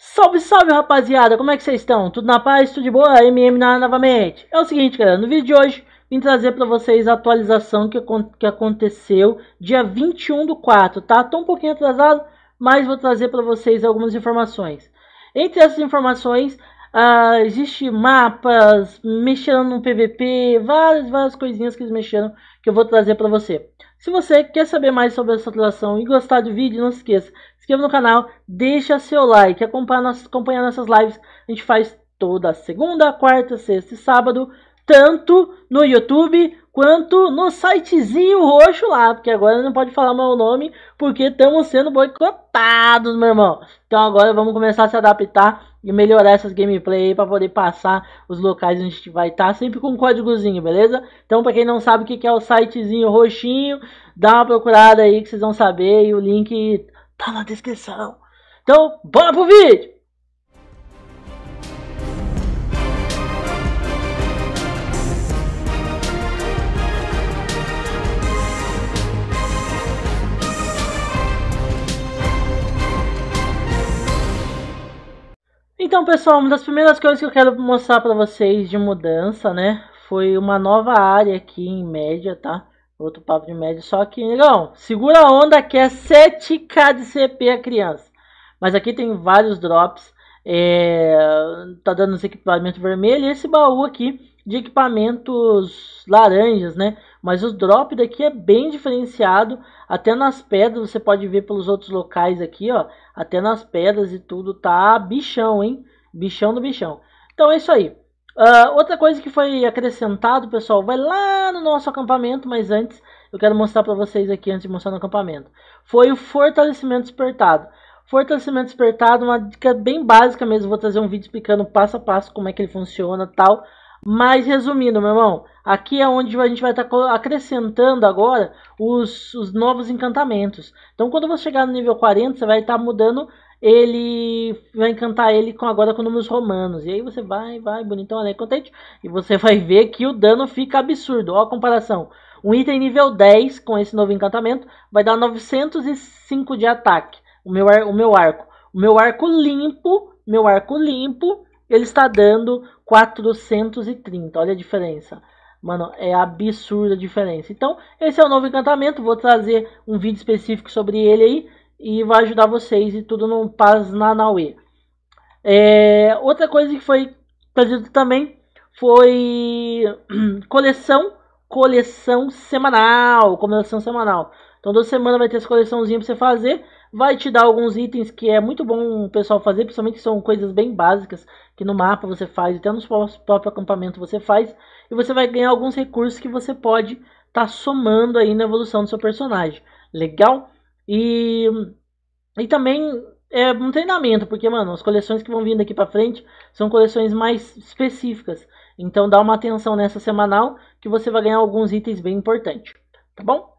Salve, salve rapaziada, como é que vocês estão? Tudo na paz? Tudo de boa? MM na novamente. É o seguinte, galera, no vídeo de hoje vim trazer para vocês a atualização que, que aconteceu dia 21 do 4, tá? Tô um pouquinho atrasado, mas vou trazer para vocês algumas informações. Entre essas informações, ah, existe mapas, mexendo no PVP, várias, várias coisinhas que eles mexeram que eu vou trazer para você. Se você quer saber mais sobre essa atualização e gostar do vídeo, não se esqueça, se inscreva no canal, deixa seu like, acompanha nossas, acompanha nossas lives, a gente faz toda segunda, quarta, sexta e sábado, tanto no YouTube quanto no sitezinho roxo lá, porque agora não pode falar meu nome, porque estamos sendo boicotados, meu irmão. Então agora vamos começar a se adaptar e melhorar essas gameplay para poder passar os locais onde a gente vai estar, tá, sempre com um códigozinho, beleza? Então, para quem não sabe o que é o sitezinho roxinho, dá uma procurada aí que vocês vão saber e o link tá na descrição. Então, bora pro vídeo! Então, pessoal, uma das primeiras coisas que eu quero mostrar para vocês de mudança, né? Foi uma nova área aqui em média, tá? Outro papo de média, só que, não, segura a onda que é 7k de CP a criança. Mas aqui tem vários drops, é, tá dando os equipamentos vermelhos e esse baú aqui de equipamentos laranjas, né? Mas o drop daqui é bem diferenciado, até nas pedras, você pode ver pelos outros locais aqui, ó, até nas pedras e tudo, tá bichão, hein? Bichão do bichão. Então é isso aí. Uh, outra coisa que foi acrescentado, pessoal, vai lá no nosso acampamento, mas antes eu quero mostrar para vocês aqui, antes de mostrar no acampamento, foi o fortalecimento despertado. Fortalecimento despertado, uma dica bem básica mesmo, vou trazer um vídeo explicando passo a passo como é que ele funciona tal, mas resumindo, meu irmão, aqui é onde a gente vai estar tá acrescentando agora os, os, novos encantamentos. Então, quando você chegar no nível 40, você vai estar tá mudando ele, vai encantar ele com agora com números romanos. E aí você vai, vai, bonitão, né, contente. E você vai ver que o dano fica absurdo. Olha a comparação. Um item nível 10 com esse novo encantamento vai dar 905 de ataque. O meu, o meu arco. O meu arco limpo, meu arco limpo ele está dando 430. Olha a diferença. Mano, é absurda a diferença. Então, esse é o novo encantamento. Vou trazer um vídeo específico sobre ele aí. E vai ajudar vocês e tudo no Paz Nanauê. É, outra coisa que foi trazido também foi coleção, coleção semanal, coleção semanal. Então toda semana vai ter essa coleçãozinha para você fazer, vai te dar alguns itens que é muito bom o pessoal fazer, principalmente são coisas bem básicas, que no mapa você faz, até no próprio acampamento você faz, e você vai ganhar alguns recursos que você pode estar tá somando aí na evolução do seu personagem. Legal? E, e também é um treinamento, porque, mano, as coleções que vão vindo aqui pra frente são coleções mais específicas. Então dá uma atenção nessa semanal que você vai ganhar alguns itens bem importantes, tá bom?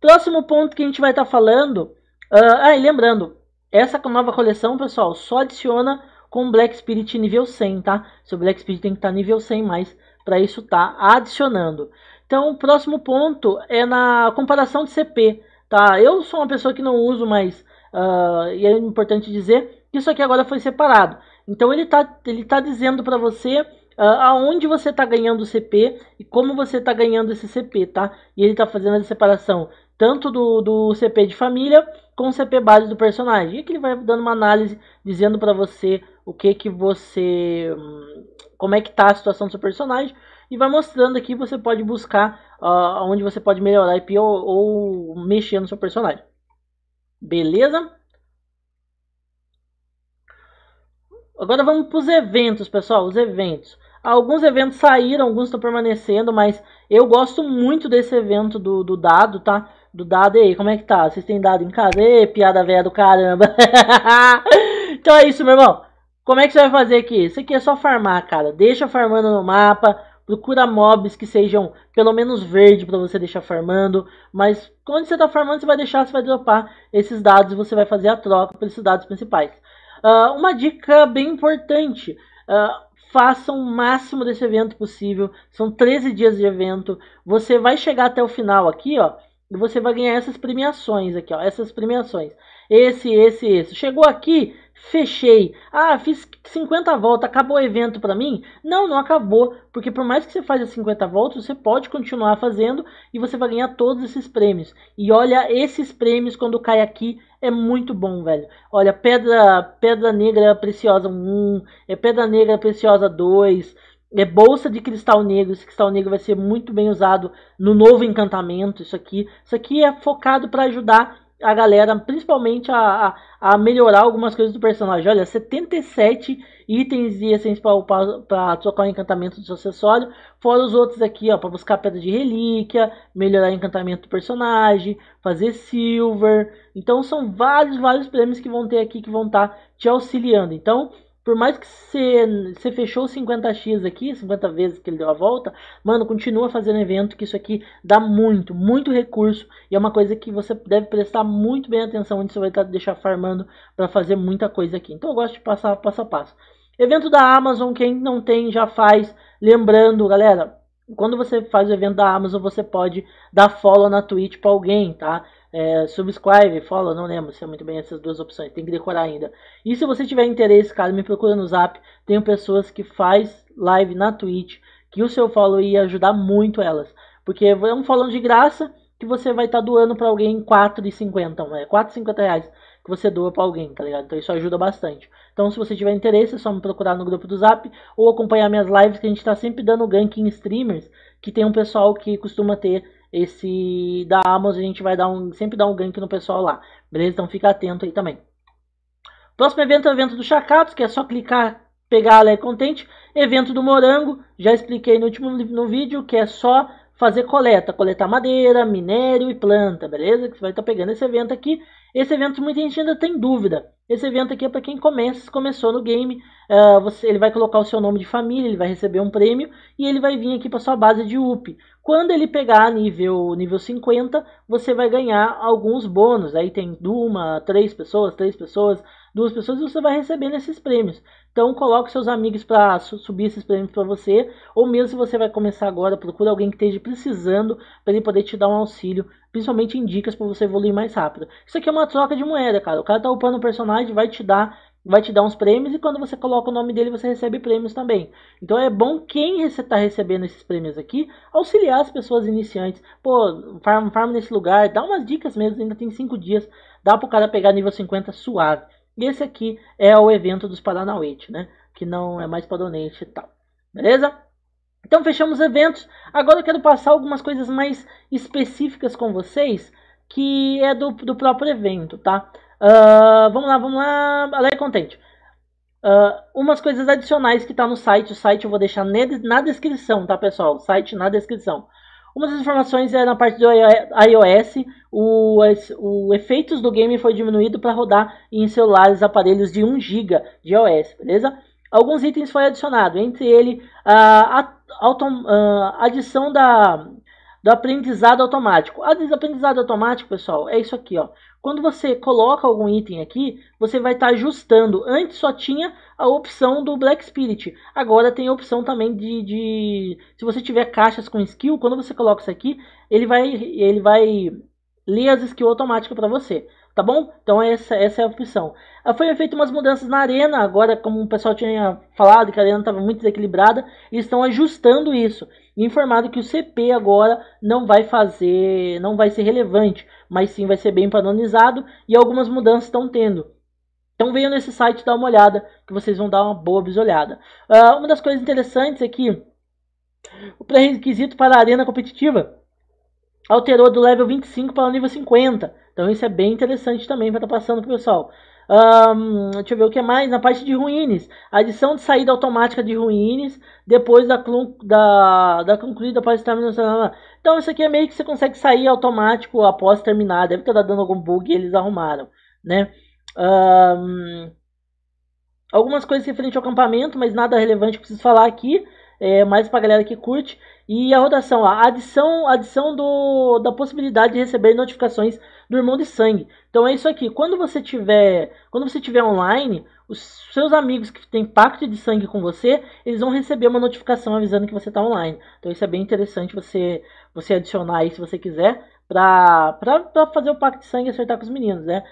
Próximo ponto que a gente vai estar tá falando... Uh, ah, e lembrando, essa nova coleção, pessoal, só adiciona com Black Spirit nível 100, tá? Seu Black Spirit tem que estar tá nível 100 mais para isso tá adicionando. Então, o próximo ponto é na comparação de CP, tá? Eu sou uma pessoa que não uso mais, uh, e é importante dizer que isso aqui agora foi separado. Então, ele tá, ele tá dizendo para você uh, aonde você está ganhando CP e como você está ganhando esse CP, tá? E ele está fazendo a separação tanto do, do CP de família com o CP base do personagem. E aqui ele vai dando uma análise dizendo para você o que que você hum, como é que tá a situação do seu personagem e vai mostrando aqui você pode buscar uh, onde você pode melhorar e ou, ou mexer no seu personagem beleza agora vamos para os eventos pessoal os eventos alguns eventos saíram alguns estão permanecendo mas eu gosto muito desse evento do, do dado tá do dado aí como é que tá vocês têm dado em casa piada velha do caramba então é isso meu irmão como é que você vai fazer aqui? Isso aqui é só farmar, cara. Deixa farmando no mapa. Procura mobs que sejam pelo menos verde para você deixar farmando. Mas quando você está farmando, você vai deixar, você vai dropar esses dados. Você vai fazer a troca pelos esses dados principais. Uh, uma dica bem importante. Uh, o máximo desse evento possível. São 13 dias de evento. Você vai chegar até o final aqui, ó. E você vai ganhar essas premiações aqui, ó. Essas premiações. Esse, esse, esse. Chegou aqui, fechei. Ah, fiz 50 voltas, acabou o evento para mim? Não, não acabou, porque por mais que você faça 50 voltas, você pode continuar fazendo e você vai ganhar todos esses prêmios. E olha, esses prêmios quando cai aqui é muito bom, velho. Olha, pedra, pedra negra preciosa 1, é pedra negra preciosa 2, é bolsa de cristal negro. Esse cristal negro vai ser muito bem usado no novo encantamento. Isso aqui, isso aqui é focado para ajudar a galera, principalmente a, a, a, melhorar algumas coisas do personagem. Olha, 77 itens e essenciais para trocar o encantamento do seu acessório, fora os outros aqui, ó, para buscar pedra de relíquia, melhorar o encantamento do personagem, fazer silver. Então são vários, vários prêmios que vão ter aqui que vão estar tá te auxiliando. Então, por mais que você fechou 50x aqui, 50 vezes que ele deu a volta, mano, continua fazendo evento, que isso aqui dá muito, muito recurso. E é uma coisa que você deve prestar muito bem atenção onde você vai estar tá, deixar farmando para fazer muita coisa aqui. Então eu gosto de passar passo a passo. Evento da Amazon, quem não tem já faz. Lembrando, galera, quando você faz o evento da Amazon, você pode dar follow na Twitch para alguém, tá? é, subscribe, follow, não lembro se é muito bem essas duas opções, tem que decorar ainda. E se você tiver interesse, cara, me procura no zap, Tem pessoas que faz live na Twitch, que o seu follow ia ajudar muito elas. Porque é um follow de graça que você vai estar tá doando para alguém R$4,50, né? R$4,50 reais que você doa para alguém, tá ligado? Então isso ajuda bastante. Então se você tiver interesse, é só me procurar no grupo do Zap ou acompanhar minhas lives que a gente está sempre dando gank em streamers, que tem um pessoal que costuma ter esse da Amazon, a gente vai dar um, sempre dar um gank no pessoal lá. Beleza? Então fica atento aí também. Próximo evento é o evento do Chacatos, que é só clicar, pegar a é Contente. Evento do Morango, já expliquei no último no vídeo, que é só fazer coleta, coletar madeira, minério e planta, beleza? Que você vai estar tá pegando esse evento aqui. Esse evento muita gente ainda tem dúvida. Esse evento aqui é para quem começa, começou no game, uh, você, ele vai colocar o seu nome de família, ele vai receber um prêmio e ele vai vir aqui para sua base de UP. Quando ele pegar nível, nível 50, você vai ganhar alguns bônus. Aí tem uma, três pessoas, três pessoas, duas pessoas e você vai recebendo esses prêmios. Então coloque seus amigos para subir esses prêmios para você, ou mesmo se você vai começar agora, procura alguém que esteja precisando para ele poder te dar um auxílio, principalmente em dicas para você evoluir mais rápido. Isso aqui é uma troca de moeda, cara. O cara tá upando o um personagem, vai te dar vai te dar uns prêmios e quando você coloca o nome dele você recebe prêmios também. Então é bom quem está recebendo esses prêmios aqui auxiliar as pessoas iniciantes. Pô, farm, farm nesse lugar, dá umas dicas mesmo, ainda tem 5 dias, dá para o cara pegar nível 50 suave. E esse aqui é o evento dos Paranauete, né? Que não é mais padronense e tal. Beleza? Então fechamos eventos. Agora eu quero passar algumas coisas mais específicas com vocês, que é do, do próprio evento, tá? Uh, vamos lá, vamos lá. Alegre é contente. Uh, umas coisas adicionais que está no site. O site eu vou deixar na descrição, tá, pessoal? O site na descrição. Uma das informações é na parte do iOS, o, o efeitos do game foi diminuído para rodar em celulares aparelhos de 1 GB de iOS, beleza? Alguns itens foi adicionado, entre ele a, a, a ah, adição da do aprendizado automático. A desaprendizado automático, pessoal, é isso aqui, ó. Quando você coloca algum item aqui, você vai estar tá ajustando. Antes só tinha a opção do Black Spirit. Agora tem a opção também de, de... Se você tiver caixas com skill, quando você coloca isso aqui, ele vai, ele vai ler as skills automáticas para você tá bom? Então essa, essa é a opção. Ah, foi feito umas mudanças na arena, agora como o pessoal tinha falado que a arena estava muito desequilibrada, estão ajustando isso. Informado que o CP agora não vai fazer, não vai ser relevante, mas sim vai ser bem padronizado e algumas mudanças estão tendo. Então venham nesse site dar uma olhada, que vocês vão dar uma boa bisolhada. Uh, ah, uma das coisas interessantes é que o pré-requisito para a arena competitiva alterou do level 25 para o nível 50. Então isso é bem interessante também para estar tá passando para o pessoal. Um, deixa eu ver o que mais. Na parte de ruínas, adição de saída automática de ruínas depois da, da, da concluída após terminar. Então, isso aqui é meio que você consegue sair automático após terminar. Deve estar dando algum bug eles arrumaram, né? Um, algumas coisas referentes ao acampamento, mas nada relevante que preciso falar aqui. É, mais pra galera que curte. E a rotação a adição, adição do, da possibilidade de receber notificações do irmão de sangue. Então é isso aqui. Quando você tiver, quando você tiver online, os seus amigos que têm pacto de sangue com você, eles vão receber uma notificação avisando que você está online. Então isso é bem interessante você você adicionar aí se você quiser para fazer o pacto de sangue e acertar com os meninos, né?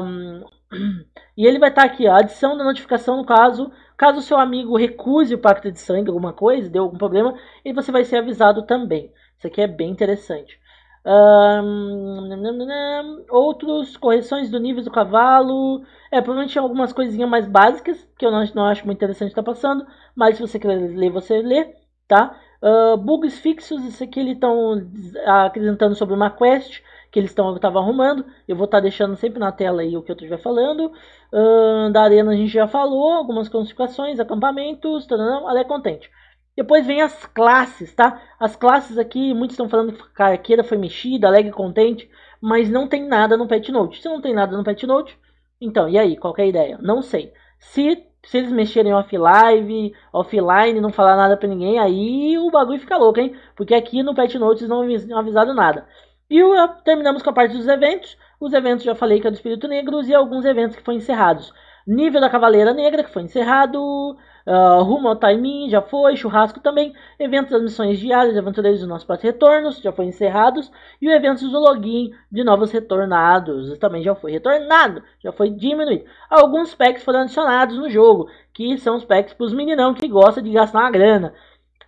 Um, e ele vai estar tá aqui, ó, adição da notificação no caso Caso seu amigo recuse o pacto de sangue, alguma coisa, deu algum problema, e você vai ser avisado também. Isso aqui é bem interessante. Um, outros, correções do nível do cavalo. É, provavelmente algumas coisinhas mais básicas, que eu não, não acho muito interessante estar tá passando. Mas se você quer ler, você lê, tá? Uh, bugs fixos, isso aqui eles estão acrescentando sobre uma quest que eles estavam arrumando. Eu vou estar tá deixando sempre na tela aí o que eu estiver falando. Uh, da arena a gente já falou, algumas classificações, acampamentos, tudo ela é contente. Depois vem as classes, tá? As classes aqui, muitos estão falando que a arqueira foi mexida, alegre contente, mas não tem nada no Pet Note. Se não tem nada no Pet Note, então, e aí, qual é a ideia? Não sei. Se, se eles mexerem offline offline, não falar nada pra ninguém, aí o bagulho fica louco, hein? Porque aqui no Pet Notes não é é avisaram nada. E uh, terminamos com a parte dos eventos. Os eventos já falei que é do Espírito Negro e alguns eventos que foram encerrados. Nível da Cavaleira Negra, que foi encerrado. Uh, rumo ao Timing, já foi. Churrasco também. Eventos das missões diárias, Aventureiros dos Nossos Quatro Retornos, já foram encerrados. E o evento do login de novos retornados, também já foi retornado, já foi diminuído. Alguns packs foram adicionados no jogo, que são os packs para os meninão que gosta de gastar uma grana.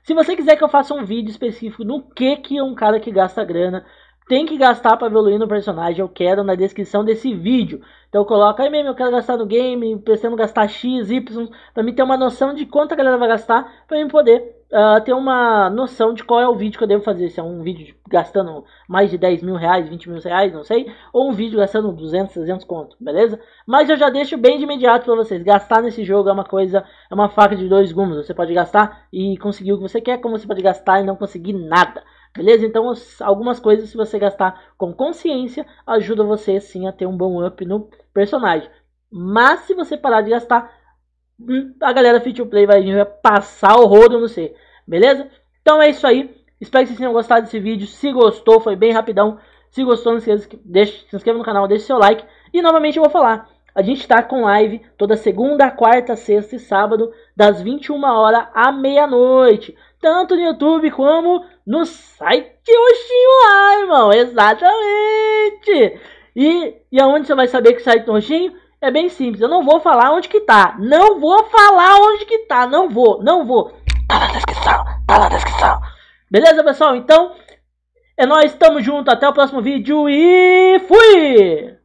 Se você quiser que eu faça um vídeo específico no que, que um cara que gasta grana tem que gastar para evoluir no personagem, eu quero na descrição desse vídeo. Então coloca aí mesmo, eu quero gastar no game, pretendo gastar X, Y, para mim ter uma noção de quanto a galera vai gastar, para mim poder uh, ter uma noção de qual é o vídeo que eu devo fazer. Se é um vídeo gastando mais de 10 mil reais, 20 mil reais, não sei, ou um vídeo gastando 200, 300 conto, beleza? Mas eu já deixo bem de imediato para vocês, gastar nesse jogo é uma coisa, é uma faca de dois gumes, você pode gastar e conseguir o que você quer, como você pode gastar e não conseguir nada. Beleza? Então, algumas coisas, se você gastar com consciência, ajuda você sim a ter um bom up no personagem. Mas se você parar de gastar, hum, a galera Fit to Play vai passar o rodo no C. Beleza? Então é isso aí. Espero que vocês tenham gostado desse vídeo. Se gostou, foi bem rapidão. Se gostou, não esqueça, deixa, se inscreva no canal, deixe seu like. E novamente eu vou falar. A gente está com live toda segunda, quarta, sexta e sábado, das 21 h à meia-noite tanto no YouTube como no site Roxinho lá, irmão. Exatamente! E, e aonde você vai saber que site do Roxinho? É bem simples, eu não vou falar onde que tá. Não vou falar onde que tá, não vou, não vou. Tá na descrição, tá na descrição. Beleza, pessoal? Então, é nós, tamo junto, até o próximo vídeo e fui!